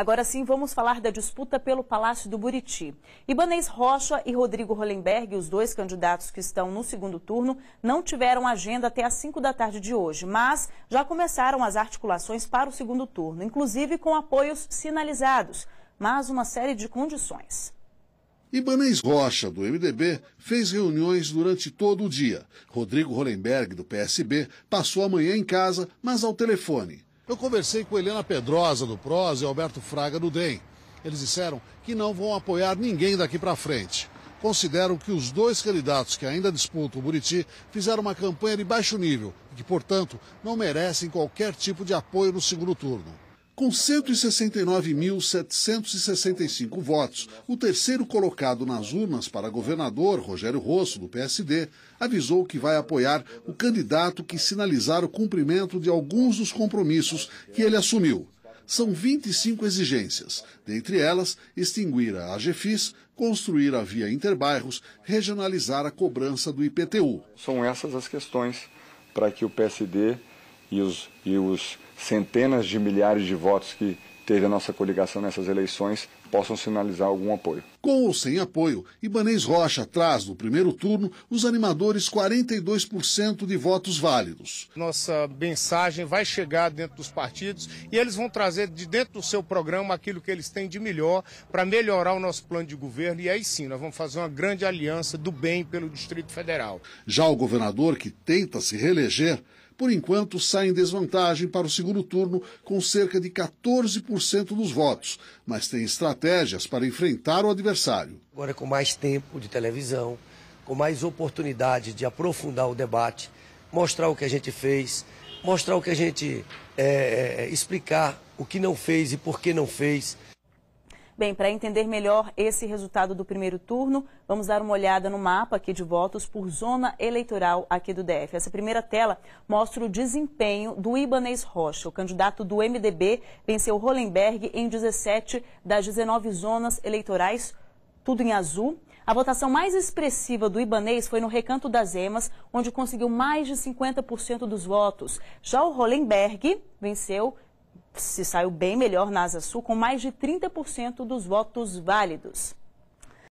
Agora sim, vamos falar da disputa pelo Palácio do Buriti. Ibanês Rocha e Rodrigo Hollenberg, os dois candidatos que estão no segundo turno, não tiveram agenda até às 5 da tarde de hoje, mas já começaram as articulações para o segundo turno, inclusive com apoios sinalizados, mas uma série de condições. Ibanez Rocha, do MDB, fez reuniões durante todo o dia. Rodrigo Hollenberg, do PSB, passou a manhã em casa, mas ao telefone. Eu conversei com Helena Pedrosa do PROS e Alberto Fraga do DEM. Eles disseram que não vão apoiar ninguém daqui para frente. Consideram que os dois candidatos que ainda disputam o Buriti fizeram uma campanha de baixo nível e que, portanto, não merecem qualquer tipo de apoio no segundo turno com 169.765 votos, o terceiro colocado nas urnas para governador, Rogério Rosso, do PSD, avisou que vai apoiar o candidato que sinalizar o cumprimento de alguns dos compromissos que ele assumiu. São 25 exigências, dentre elas, extinguir a AGFIS, construir a via Interbairros, regionalizar a cobrança do IPTU. São essas as questões para que o PSD e os, e os centenas de milhares de votos que teve a nossa coligação nessas eleições possam sinalizar algum apoio. Com ou sem apoio, Ibanez Rocha traz no primeiro turno os animadores 42% de votos válidos. Nossa mensagem vai chegar dentro dos partidos e eles vão trazer de dentro do seu programa aquilo que eles têm de melhor para melhorar o nosso plano de governo e aí sim nós vamos fazer uma grande aliança do bem pelo Distrito Federal. Já o governador que tenta se reeleger por enquanto sai em desvantagem para o segundo turno com cerca de 14% dos votos, mas tem estratégias para enfrentar o adversário. Agora com mais tempo de televisão, com mais oportunidade de aprofundar o debate, mostrar o que a gente fez, mostrar o que a gente é, explicar o que não fez e por que não fez. Bem, para entender melhor esse resultado do primeiro turno, vamos dar uma olhada no mapa aqui de votos por zona eleitoral aqui do DF. Essa primeira tela mostra o desempenho do Ibanez Rocha. O candidato do MDB venceu Hollenberg em 17 das 19 zonas eleitorais, tudo em azul. A votação mais expressiva do Ibanês foi no Recanto das Emas, onde conseguiu mais de 50% dos votos. Já o Hollenberg venceu se saiu bem melhor na Asa Sul, com mais de 30% dos votos válidos.